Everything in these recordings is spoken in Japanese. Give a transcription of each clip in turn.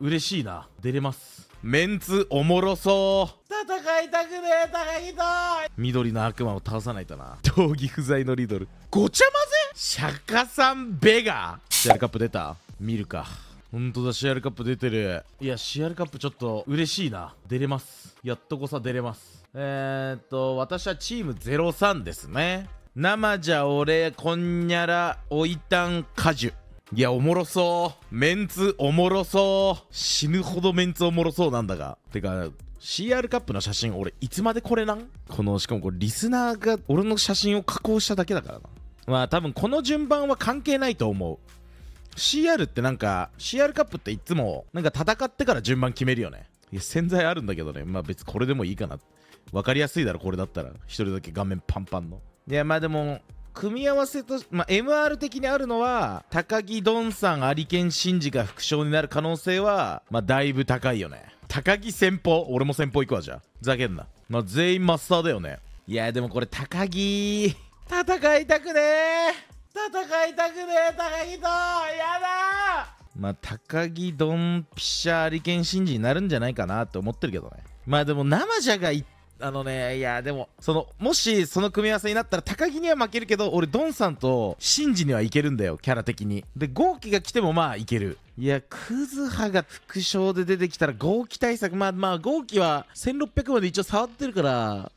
嬉しいな出れますメンツおもろそう戦いたくねえ高木と緑の悪魔を倒さないとな闘技不在のリドルごちゃ混ぜ釈迦さんベガシアルカップ出た見るかほんとだシアルカップ出てるいやシアルカップちょっと嬉しいな出れますやっとこさ出れますえー、っと私はチーム03ですね生じゃ俺こんにゃらおいたん果樹いや、おもろそう。メンツ、おもろそう。死ぬほどメンツおもろそうなんだが。てか、CR カップの写真、俺、いつまでこれなんこの、しかもこれ、リスナーが俺の写真を加工しただけだからな。まあ、多分この順番は関係ないと思う。CR ってなんか、CR カップっていつも、なんか戦ってから順番決めるよね。いや、潜在あるんだけどね。まあ、別にこれでもいいかな。わかりやすいだろ、これだったら。一人だけ画面パンパンの。いや、まあでも、組み合わせと、まあ、MR 的にあるのは高木ドンさんアリケンシンジが副将になる可能性は、まあ、だいぶ高いよね高木先方俺も先方行くわじゃあざけんな、まあ、全員マスターだよねいやでもこれ高木戦いたくね戦いたくね高木とやだまあ高木ドンピシャアリケンシンジになるんじゃないかなって思ってるけどねまあでも生じゃがいっあのねいやでもそのもしその組み合わせになったら高木には負けるけど俺ドンさんとシンジにはいけるんだよキャラ的にでーキが来てもまあいけるいや、クズハが副賞で出てきたらーキ対策。まあまあ、ーキは1600まで一応触ってるから、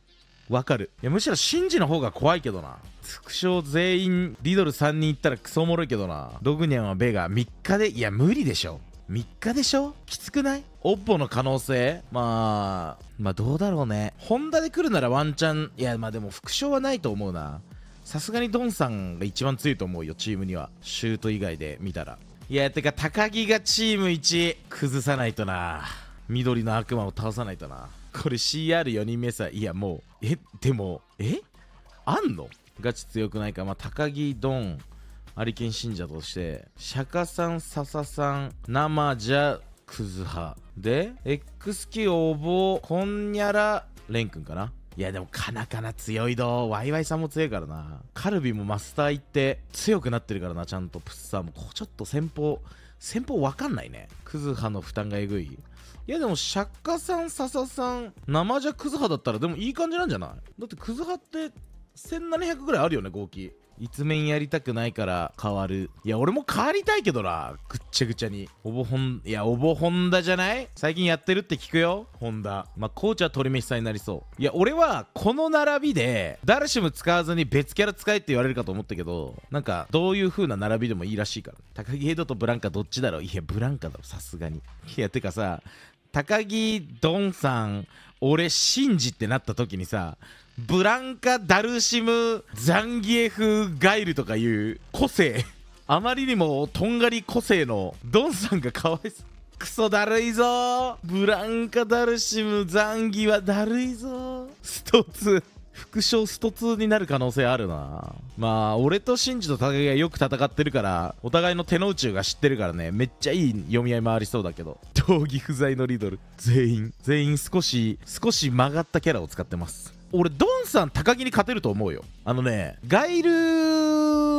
わかる。いや、むしろシンジの方が怖いけどな。副賞全員、リドル3人いったらクソおもろいけどな。ドグニャンはベガ3日で、いや、無理でしょ。3日でしょきつくないオッポの可能性まあ、まあどうだろうね。ホンダで来るならワンチャン、いやまあでも副賞はないと思うな。さすがにドンさんが一番強いと思うよ、チームには。シュート以外で見たら。いや、てか高木がチーム1、崩さないとな。緑の悪魔を倒さないとな。これ CR4 人目さ、いやもう、え、でも、えあんのガチ強くないか。まあ高木、ドン、アリケン信者として釈迦さん笹さん生じゃクズ派で X キおぼこんにゃらレン君かないやでもかなかな強いぞ。ワイワイさんも強いからなカルビもマスター行って強くなってるからなちゃんとプッサーもちょっと先方先方わかんないねクズ派の負担がえぐいいやでも釈迦さん笹さん生じゃクズ派だったらでもいい感じなんじゃないだってクズ派って1700ぐらいあるよね合気。一面やりたくないから変わる。いや、俺も変わりたいけどな。ぐっちゃぐちゃに。おぼほん、いや、おぼほんだじゃない最近やってるって聞くよ。ホンダ。まあ、コーチは鳥飯さんになりそう。いや、俺は、この並びで、ダルシム使わずに別キャラ使えって言われるかと思ったけど、なんか、どういう風な並びでもいいらしいから。高木ヘドとブランカどっちだろういや、ブランカだろ、さすがに。いや、てかさ、高木ドンさん、俺シンジってなった時にさブランカ・ダルシム・ザンギエフ・ガイルとかいう個性あまりにもとんがり個性のドンさんがかわいそうクソだるいぞブランカ・ダルシム・ザンギはだるいぞストツ副将スト2になる可能性あるなまあ俺とシンジと高木がよく戦ってるからお互いの手の内が知ってるからねめっちゃいい読み合い回りそうだけど闘技不在のリドル全員全員少し少し曲がったキャラを使ってます俺ドンさん高木に勝てると思うよあのねガイル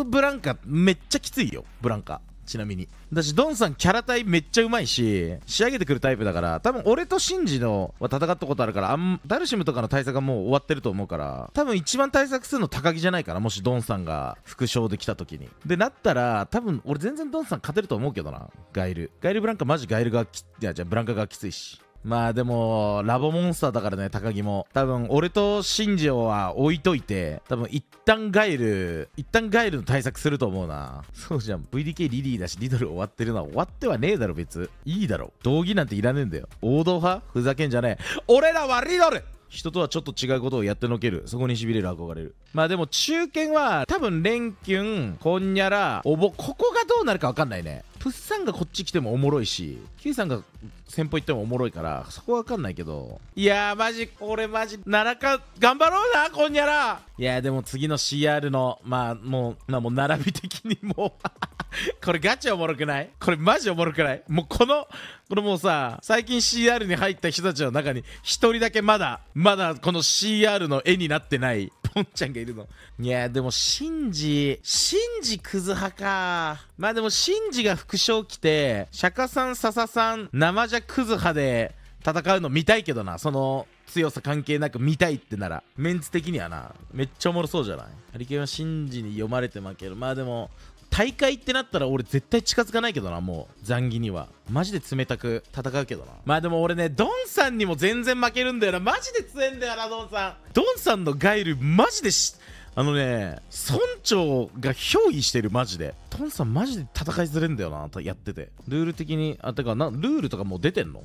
ブランカめっちゃきついよブランカちなみに私ドンさんキャラ隊めっちゃうまいし仕上げてくるタイプだから多分俺とシンジのは戦ったことあるからあんダルシムとかの対策はもう終わってると思うから多分一番対策するの高木じゃないかなもしドンさんが副賞で来た時にでなったら多分俺全然ドンさん勝てると思うけどなガイルガイルブランカマジガイルがきいやじゃあブランカがきついしまあでも、ラボモンスターだからね、高木も。多分、俺と新庄は置いといて、多分、一旦ガイル、一旦ガイルの対策すると思うな。そうじゃん。VDK リリーだし、リドル終わってるのは終わってはねえだろ、別。いいだろ。道義なんていらねえんだよ。王道派ふざけんじゃねえ。俺らはリドル人とはちょっと違うことをやってのけるそこにしびれる憧れるまあでも中堅は多分レンキュンこんにゃらおぼここがどうなるか分かんないねプッサンがこっち来てもおもろいし、Q さんが先方行ってもおもろいから、そこわかんないけど。いやー、マジ、俺マジ、奈良か、頑張ろうな、こんにゃら。いやー、でも次の CR の、まあもう、まあもう並び的にもう これガチおもろくないこれマジおもろくないもうこの、これもうさ、最近 CR に入った人たちの中に、一人だけまだ、まだこの CR の絵になってないポンちゃんがいるの。いや、でも、シンジ、シンジクズ派か。まあでも、シンジが副将来て、釈迦さん、笹さん、生じゃクズ派で戦うの見たいけどな。その、強さ関係なく見たいってならメンツ的にはなめっちゃおもろそうじゃないハリケーンはシンジに読まれて負けるまあでも大会ってなったら俺絶対近づかないけどなもう残儀にはマジで冷たく戦うけどなまあでも俺ねドンさんにも全然負けるんだよなマジで強えんだよなドンさんドンさんのガイルマジでしあのね村長が憑依してるマジでドンさんマジで戦いづれんだよなやっててルール的にあてかなルールとかもう出てんの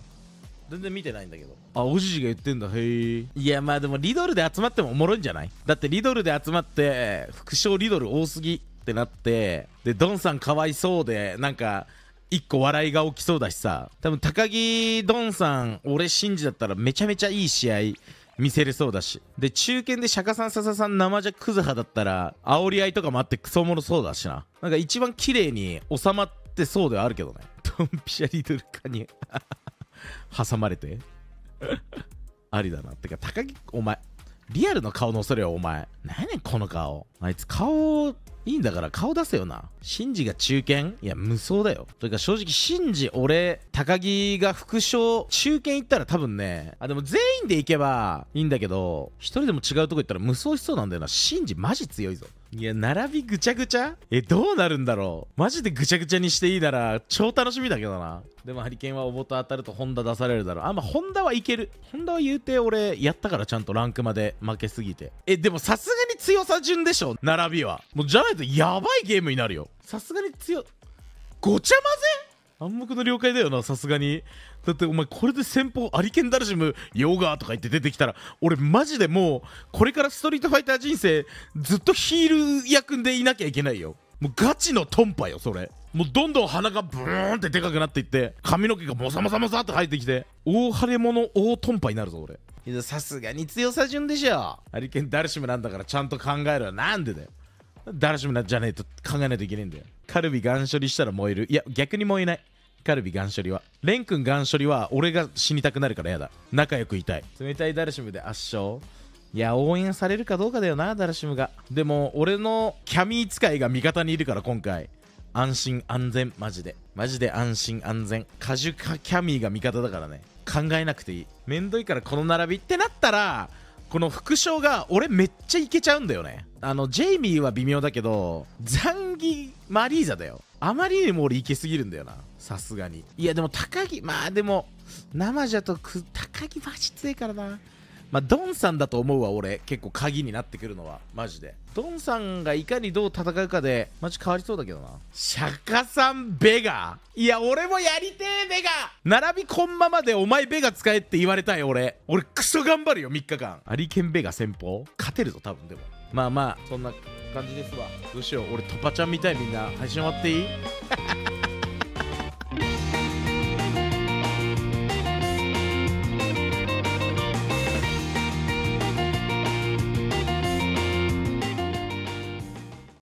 全然見てないんだけどあおじじが言ってんだへえいやまあでもリドルで集まってもおもろいんじゃないだってリドルで集まって副賞リドル多すぎってなってでドンさんかわいそうでなんか一個笑いが起きそうだしさ多分高木ドンさん俺信じだったらめちゃめちゃいい試合見せれそうだしで中堅で釈迦さん笹さん生じゃクズ派だったら煽り合いとかもあってクソもろそうだしななんか一番綺麗に収まってそうではあるけどねドンピシャリドルカに 挟まれてありだなってか高木お前リアルの顔の恐れはお前何やねんこの顔あいつ顔いいんだから顔出せよな。シンジが中堅いや、無双だよ。というか正直、シンジ、俺、高木が副将、中堅行ったら多分ね、あ、でも全員で行けばいいんだけど、一人でも違うとこ行ったら無双しそうなんだよな。シンジマジ強いぞ。いや、並びぐちゃぐちゃえ、どうなるんだろうマジでぐちゃぐちゃにしていいなら、超楽しみだけどな。でも、ハリケーンはおぼと当たるとホンダ出されるだろう。あ、まあ、ホンダはいける。ホンダは言うて、俺、やったからちゃんとランクまで負けすぎて。え、でもさすがに強さ順でしょ並びは。もう、じゃないなとやばいゲームになるよさすがに強ごちゃ混ぜ暗黙の了解だよなさすがにだってお前これで先方アリケンダルシムヨガとか言って出てきたら俺マジでもうこれからストリートファイター人生ずっとヒール役でいなきゃいけないよもうガチのトンパよそれもうどんどん鼻がブーンってでかくなっていって髪の毛がモサモサモサって生えてきて大腫れ物大トンパになるぞ俺さすがに強さ順でしょアリケンダルシムなんだからちゃんと考えるなんでだよダルシムなじゃねえと考えないといけないんだよ。カルビガン処理したら燃える。いや、逆に燃えない。カルビガン処理は。レン君ガン処理は俺が死にたくなるからやだ。仲良くいたい。冷たいダルシムで圧勝。いや、応援されるかどうかだよな、ダルシムが。でも、俺のキャミー使いが味方にいるから、今回。安心安全、マジで。マジで安心安全。果樹かキャミーが味方だからね。考えなくていい。めんどいからこの並びってなったら、この副将が俺めっちゃいけちゃうんだよねあのジェイミーは微妙だけどザンギマリーザだよあまりにも俺いけすぎるんだよなさすがにいやでも高木まあでも生じゃと高木マジ強いからなまあ、ドンさんだと思うわ俺結構鍵になってくるのはマジでドンさんがいかにどう戦うかでマジ変わりそうだけどな釈迦さんベガいや俺もやりてえベガ並びこんままでお前ベガ使えって言われたい俺俺クソ頑張るよ3日間アリケンベガ先方勝てるぞ多分でもまあまあそんな感じですわどうしよう俺トパちゃんみたいみんな配信終わっていい